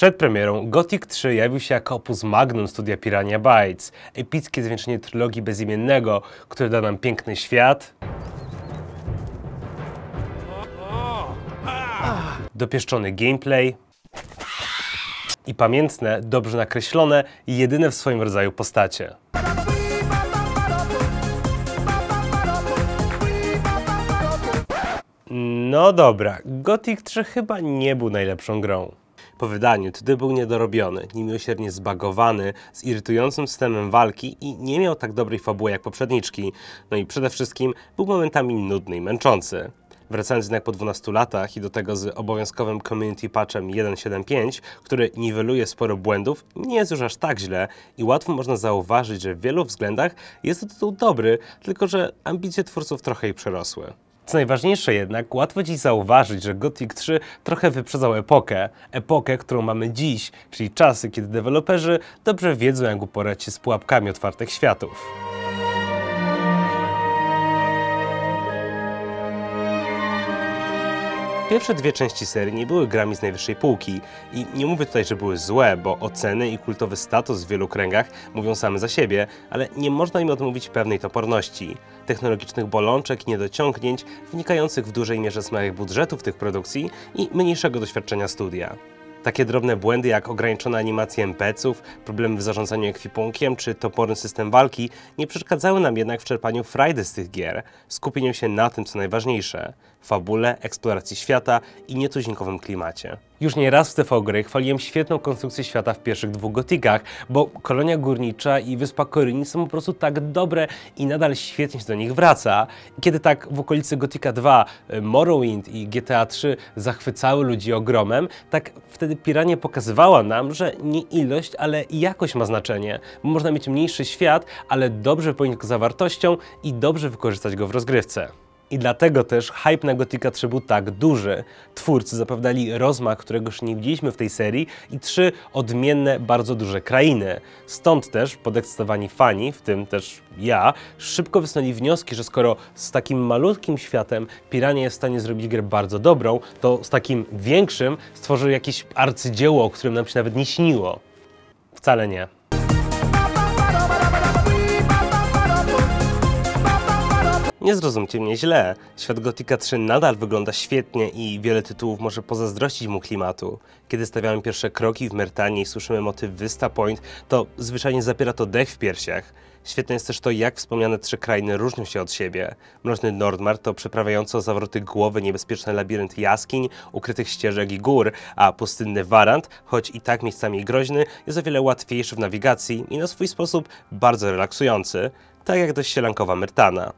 Przed premierą Gothic 3 jawił się jako opus magnum studia Piranha Bytes, epickie zwieńczenie trylogii bezimiennego, które da nam piękny świat, dopieszczony gameplay i pamiętne, dobrze nakreślone i jedyne w swoim rodzaju postacie. No dobra, Gothic 3 chyba nie był najlepszą grą. Po wydaniu Tdy był niedorobiony, niemiłosiernie zbagowany, z irytującym systemem walki i nie miał tak dobrej fabuły jak poprzedniczki. No i przede wszystkim był momentami nudny i męczący. Wracając jednak po 12 latach i do tego z obowiązkowym community patchem 1.7.5, który niweluje sporo błędów, nie jest już aż tak źle i łatwo można zauważyć, że w wielu względach jest to tytuł dobry, tylko że ambicje twórców trochę jej przerosły. Co najważniejsze jednak, łatwo dziś zauważyć, że Gothic 3 trochę wyprzedzał epokę. Epokę, którą mamy dziś, czyli czasy, kiedy deweloperzy dobrze wiedzą, jak uporać się z pułapkami otwartych światów. Pierwsze dwie części serii nie były grami z najwyższej półki i nie mówię tutaj, że były złe, bo oceny i kultowy status w wielu kręgach mówią same za siebie, ale nie można im odmówić pewnej toporności, technologicznych bolączek i niedociągnięć wynikających w dużej mierze z małych budżetów tych produkcji i mniejszego doświadczenia studia. Takie drobne błędy jak ograniczona animacja NPC-ów, problemy w zarządzaniu ekwipunkiem czy toporny system walki nie przeszkadzały nam jednak w czerpaniu frajdy z tych gier, skupieniu się na tym co najważniejsze, fabule, eksploracji świata i nietuzinkowym klimacie. Już nieraz w TV Gry chwaliłem świetną konstrukcję świata w pierwszych dwóch gotikach, bo Kolonia Górnicza i Wyspa Koryni są po prostu tak dobre i nadal świetnie się do nich wraca. Kiedy tak w okolicy Gotika 2, y, Morrowind i GTA 3 zachwycały ludzi ogromem, tak wtedy Piranie pokazywała nam, że nie ilość, ale jakość ma znaczenie. Można mieć mniejszy świat, ale dobrze pojąć go zawartością i dobrze wykorzystać go w rozgrywce. I dlatego też hype na Gothica 3 był tak duży. Twórcy zapowiadali rozmach, którego już nie widzieliśmy w tej serii i trzy odmienne, bardzo duże krainy. Stąd też podekscytowani fani, w tym też ja, szybko wysnęli wnioski, że skoro z takim malutkim światem Piranie jest w stanie zrobić grę bardzo dobrą, to z takim większym stworzył jakieś arcydzieło, o którym nam się nawet nie śniło. Wcale nie. Nie zrozumcie mnie źle, świat Gotika 3 nadal wygląda świetnie i wiele tytułów może pozazdrościć mu klimatu. Kiedy stawiamy pierwsze kroki w Myrtanii i słyszymy motyw Vista Point, to zwyczajnie zapiera to dech w piersiach. Świetne jest też to, jak wspomniane trzy krainy różnią się od siebie. Mroczny Nordmar to przeprawiająco zawroty głowy niebezpieczny labirynt jaskiń, ukrytych ścieżek i gór, a pustynny Warant, choć i tak miejscami groźny, jest o wiele łatwiejszy w nawigacji i na swój sposób bardzo relaksujący, tak jak dość sielankowa Myrtana.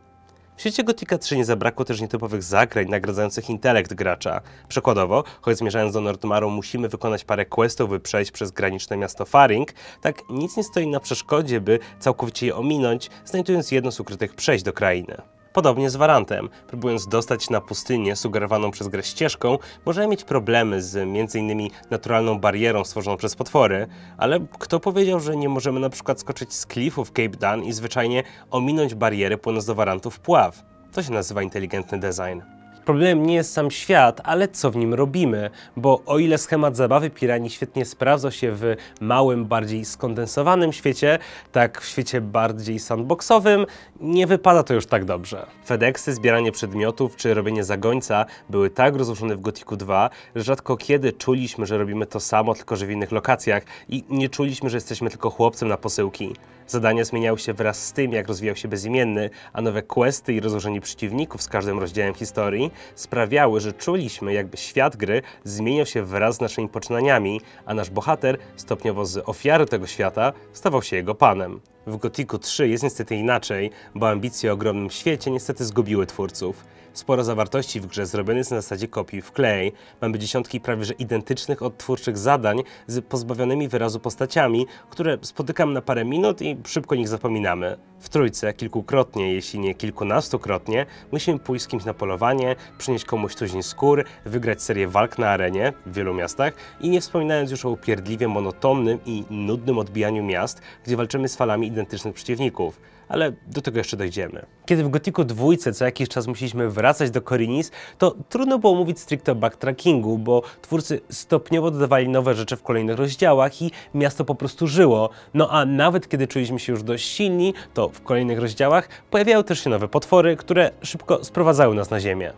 W świecie Gotika 3 nie zabrakło też nietypowych zagrań nagradzających intelekt gracza. Przykładowo, choć zmierzając do Nordmaru musimy wykonać parę questów, by przejść przez graniczne miasto Faring, tak nic nie stoi na przeszkodzie, by całkowicie je ominąć, znajdując jedno z ukrytych przejść do krainy. Podobnie z warantem. Próbując dostać na pustynię sugerowaną przez grę ścieżką, możemy mieć problemy z m.in. naturalną barierą stworzoną przez potwory, ale kto powiedział, że nie możemy na przykład skoczyć z klifów Cape Dan i zwyczajnie ominąć bariery płynąc do warantu w pław? To się nazywa inteligentny design. Problemem nie jest sam świat, ale co w nim robimy, bo o ile schemat zabawy piranii świetnie sprawdza się w małym, bardziej skondensowanym świecie, tak w świecie bardziej sandboxowym nie wypada to już tak dobrze. FedExy, zbieranie przedmiotów czy robienie zagońca były tak rozłożone w Gotiku 2, że rzadko kiedy czuliśmy, że robimy to samo, tylko że w innych lokacjach i nie czuliśmy, że jesteśmy tylko chłopcem na posyłki. Zadania zmieniały się wraz z tym, jak rozwijał się bezimienny, a nowe questy i rozłożenie przeciwników z każdym rozdziałem historii sprawiały, że czuliśmy, jakby świat gry zmieniał się wraz z naszymi poczynaniami, a nasz bohater stopniowo z ofiary tego świata stawał się jego panem. W Gotiku 3 jest niestety inaczej, bo ambicje o ogromnym świecie niestety zgubiły twórców. Sporo zawartości w grze zrobiony jest na zasadzie kopii w klej. Mamy dziesiątki prawie że identycznych od twórczych zadań z pozbawionymi wyrazu postaciami, które spotykam na parę minut i szybko o nich zapominamy. W trójce kilkukrotnie, jeśli nie kilkunastokrotnie, musimy pójść z kimś na polowanie, przynieść komuś tuzin skór, wygrać serię walk na arenie w wielu miastach i nie wspominając już o upierdliwie monotonnym i nudnym odbijaniu miast, gdzie walczymy z falami identycznych przeciwników, ale do tego jeszcze dojdziemy. Kiedy w Gotiku dwójce co jakiś czas musieliśmy wracać do Korinis, to trudno było mówić stricte o backtrackingu, bo twórcy stopniowo dodawali nowe rzeczy w kolejnych rozdziałach i miasto po prostu żyło. No a nawet kiedy czuliśmy się już dość silni, to w kolejnych rozdziałach pojawiały też się nowe potwory, które szybko sprowadzały nas na ziemię.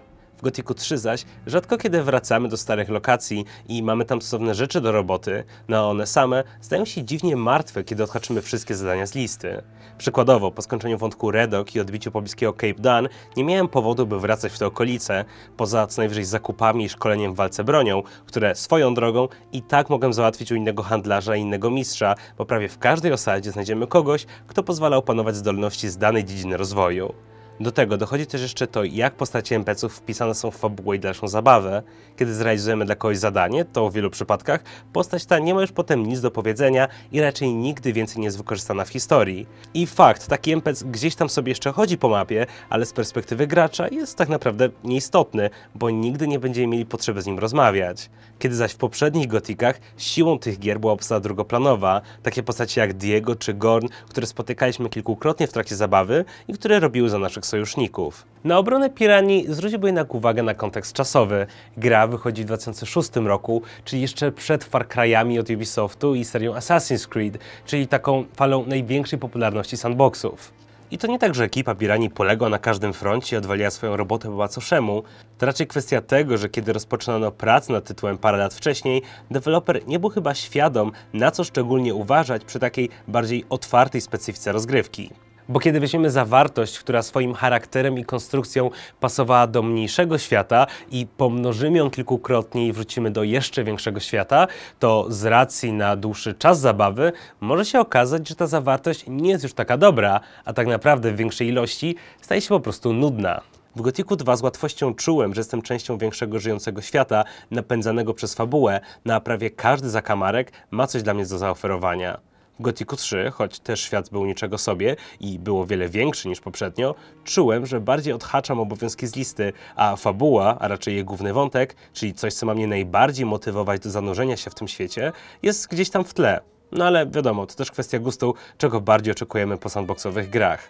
Gotiku 3 zaś rzadko kiedy wracamy do starych lokacji i mamy tam stosowne rzeczy do roboty, no one same stają się dziwnie martwe, kiedy odhaczymy wszystkie zadania z listy. Przykładowo, po skończeniu wątku Redok i odbiciu pobliskiego Cape Dan nie miałem powodu, by wracać w te okolice, poza co najwyżej zakupami i szkoleniem w walce bronią, które swoją drogą i tak mogłem załatwić u innego handlarza i innego mistrza, bo prawie w każdej osadzie znajdziemy kogoś, kto pozwala opanować zdolności z danej dziedziny rozwoju. Do tego dochodzi też jeszcze to, jak postacie NPC-ów wpisane są w fabułę i dalszą zabawę. Kiedy zrealizujemy dla kogoś zadanie, to w wielu przypadkach postać ta nie ma już potem nic do powiedzenia i raczej nigdy więcej nie jest wykorzystana w historii. I fakt, taki NPC gdzieś tam sobie jeszcze chodzi po mapie, ale z perspektywy gracza jest tak naprawdę nieistotny, bo nigdy nie będziemy mieli potrzeby z nim rozmawiać. Kiedy zaś w poprzednich gotikach siłą tych gier była obsada drugoplanowa, takie postacie jak Diego czy Gorn, które spotykaliśmy kilkukrotnie w trakcie zabawy i które robiły za naszych naszych sojuszników. Na obronę Piranii zwróciłby jednak uwagę na kontekst czasowy. Gra wychodzi w 2006 roku, czyli jeszcze przed Far Cry'ami od Ubisoftu i serią Assassin's Creed, czyli taką falą największej popularności sandboxów. I to nie tak, że ekipa Pirani poległa na każdym froncie i odwaliła swoją robotę po macoszemu. To raczej kwestia tego, że kiedy rozpoczynano pracę nad tytułem parę lat wcześniej, deweloper nie był chyba świadom, na co szczególnie uważać przy takiej bardziej otwartej specyfice rozgrywki. Bo kiedy weźmiemy zawartość, która swoim charakterem i konstrukcją pasowała do mniejszego świata i pomnożymy ją kilkukrotnie i wrócimy do jeszcze większego świata, to z racji na dłuższy czas zabawy może się okazać, że ta zawartość nie jest już taka dobra, a tak naprawdę w większej ilości staje się po prostu nudna. W Gotiku 2 z łatwością czułem, że jestem częścią większego żyjącego świata, napędzanego przez fabułę, na prawie każdy zakamarek ma coś dla mnie do zaoferowania. W Gothicu 3, choć też świat był niczego sobie i było wiele większy niż poprzednio, czułem, że bardziej odhaczam obowiązki z listy, a fabuła, a raczej jej główny wątek, czyli coś, co ma mnie najbardziej motywować do zanurzenia się w tym świecie, jest gdzieś tam w tle. No ale wiadomo, to też kwestia gustu, czego bardziej oczekujemy po sandboxowych grach.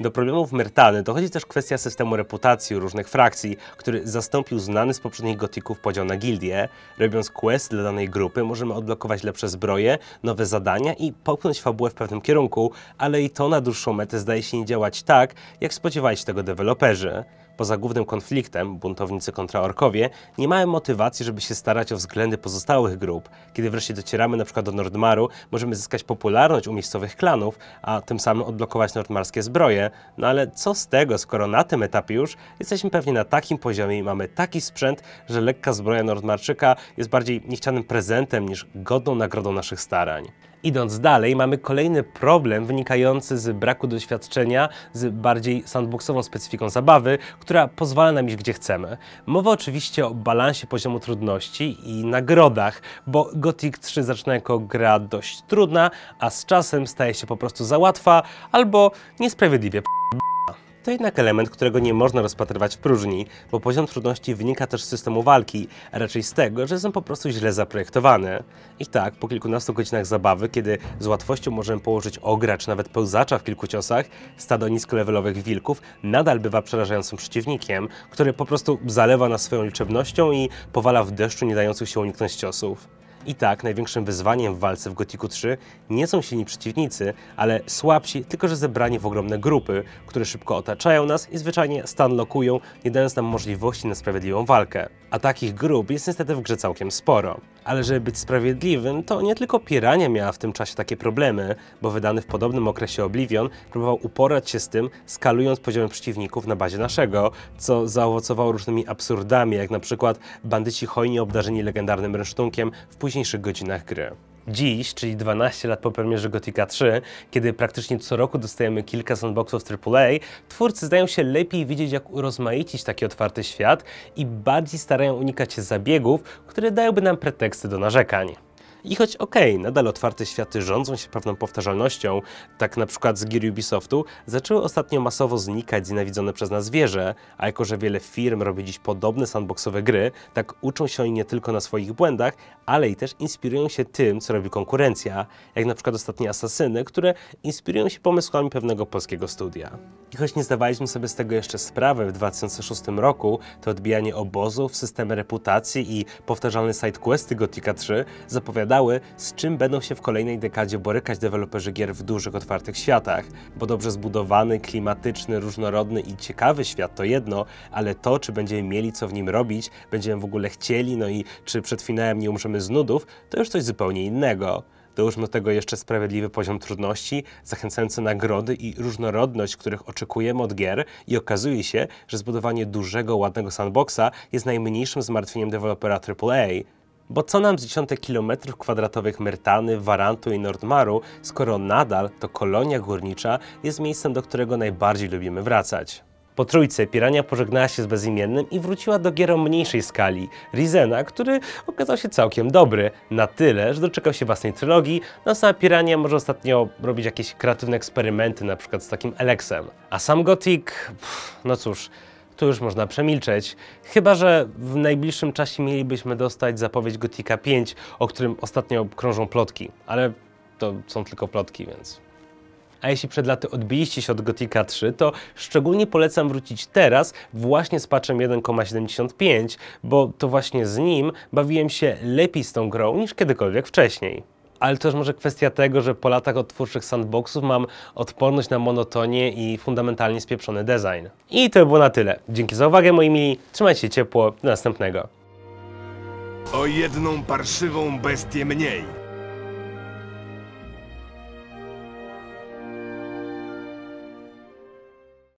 Do problemów Myrtany dochodzi też kwestia systemu reputacji różnych frakcji, który zastąpił znany z poprzednich gotików podział na gildie. Robiąc quest dla danej grupy możemy odblokować lepsze zbroje, nowe zadania i popchnąć fabułę w pewnym kierunku, ale i to na dłuższą metę zdaje się nie działać tak, jak spodziewali się tego deweloperzy. Poza głównym konfliktem, buntownicy kontra orkowie, nie mamy motywacji, żeby się starać o względy pozostałych grup. Kiedy wreszcie docieramy np. do Nordmaru, możemy zyskać popularność u miejscowych klanów, a tym samym odblokować nordmarskie zbroje. No ale co z tego, skoro na tym etapie już jesteśmy pewnie na takim poziomie i mamy taki sprzęt, że lekka zbroja Nordmarczyka jest bardziej niechcianym prezentem niż godną nagrodą naszych starań. Idąc dalej, mamy kolejny problem wynikający z braku doświadczenia z bardziej sandboxową specyfiką zabawy, która pozwala nam iść gdzie chcemy. Mowa oczywiście o balansie poziomu trudności i nagrodach, bo Gothic 3 zaczyna jako gra dość trudna, a z czasem staje się po prostu za łatwa albo niesprawiedliwie to jednak element, którego nie można rozpatrywać w próżni, bo poziom trudności wynika też z systemu walki, a raczej z tego, że są po prostu źle zaprojektowane. I tak, po kilkunastu godzinach zabawy, kiedy z łatwością możemy położyć ogracz, nawet pełzacza w kilku ciosach, stado niskolevelowych wilków nadal bywa przerażającym przeciwnikiem, który po prostu zalewa nas swoją liczebnością i powala w deszczu nie dających się uniknąć ciosów. I tak największym wyzwaniem w walce w Gotiku 3 nie są silni przeciwnicy, ale słabsi, tylko że zebrani w ogromne grupy, które szybko otaczają nas i zwyczajnie stan lokują, nie dając nam możliwości na sprawiedliwą walkę. A takich grup jest niestety w grze całkiem sporo. Ale żeby być sprawiedliwym, to nie tylko Pirania miała w tym czasie takie problemy, bo wydany w podobnym okresie Oblivion próbował uporać się z tym, skalując poziomy przeciwników na bazie naszego, co zaowocowało różnymi absurdami, jak na przykład bandyci hojnie obdarzeni legendarnym rynsztunkiem w późniejszych godzinach gry dziś, czyli 12 lat po premierze Gothica 3, kiedy praktycznie co roku dostajemy kilka sandboxów AAA, twórcy zdają się lepiej widzieć, jak urozmaicić taki otwarty świat i bardziej starają unikać zabiegów, które dałyby nam preteksty do narzekań. I choć okej, okay, nadal otwarte światy rządzą się pewną powtarzalnością, tak na przykład z gier Ubisoftu, zaczęły ostatnio masowo znikać znawidzone przez nas wieże, a jako że wiele firm robi dziś podobne sandboxowe gry, tak uczą się oni nie tylko na swoich błędach, ale i też inspirują się tym, co robi konkurencja, jak na przykład ostatnie Asasyny, które inspirują się pomysłami pewnego polskiego studia. I choć nie zdawaliśmy sobie z tego jeszcze sprawy w 2006 roku, to odbijanie obozów, systemy reputacji i powtarzalne sidequesty Gothica 3 zapowiadały z czym będą się w kolejnej dekadzie borykać deweloperzy gier w dużych, otwartych światach. Bo dobrze zbudowany, klimatyczny, różnorodny i ciekawy świat to jedno, ale to, czy będziemy mieli co w nim robić, będziemy w ogóle chcieli, no i czy przed finałem nie umrzemy z nudów, to już coś zupełnie innego. Dołóżmy do tego jeszcze sprawiedliwy poziom trudności, zachęcające nagrody i różnorodność, których oczekujemy od gier i okazuje się, że zbudowanie dużego, ładnego sandboxa jest najmniejszym zmartwieniem dewelopera AAA. Bo co nam z dziesiątek kilometrów kwadratowych Myrtany, Warantu i Nordmaru, skoro nadal to kolonia górnicza jest miejscem, do którego najbardziej lubimy wracać. Po trójce Pirania pożegnała się z Bezimiennym i wróciła do gier o mniejszej skali, Rizena, który okazał się całkiem dobry, na tyle, że doczekał się własnej trylogii, no sama Pirania może ostatnio robić jakieś kreatywne eksperymenty, na przykład z takim Alexem. A sam Gothic, pff, no cóż, to już można przemilczeć, chyba że w najbliższym czasie mielibyśmy dostać zapowiedź Gotika 5, o którym ostatnio krążą plotki, ale to są tylko plotki, więc... A jeśli przed laty odbiliście się od Gotika 3, to szczególnie polecam wrócić teraz właśnie z patchem 1,75, bo to właśnie z nim bawiłem się lepiej z tą grą niż kiedykolwiek wcześniej. Ale to też może kwestia tego, że po latach od twórczych sandboxów mam odporność na monotonię i fundamentalnie spieprzony design. I to by było na tyle. Dzięki za uwagę moi mili, trzymajcie się ciepło, do następnego. O jedną parszywą bestię mniej.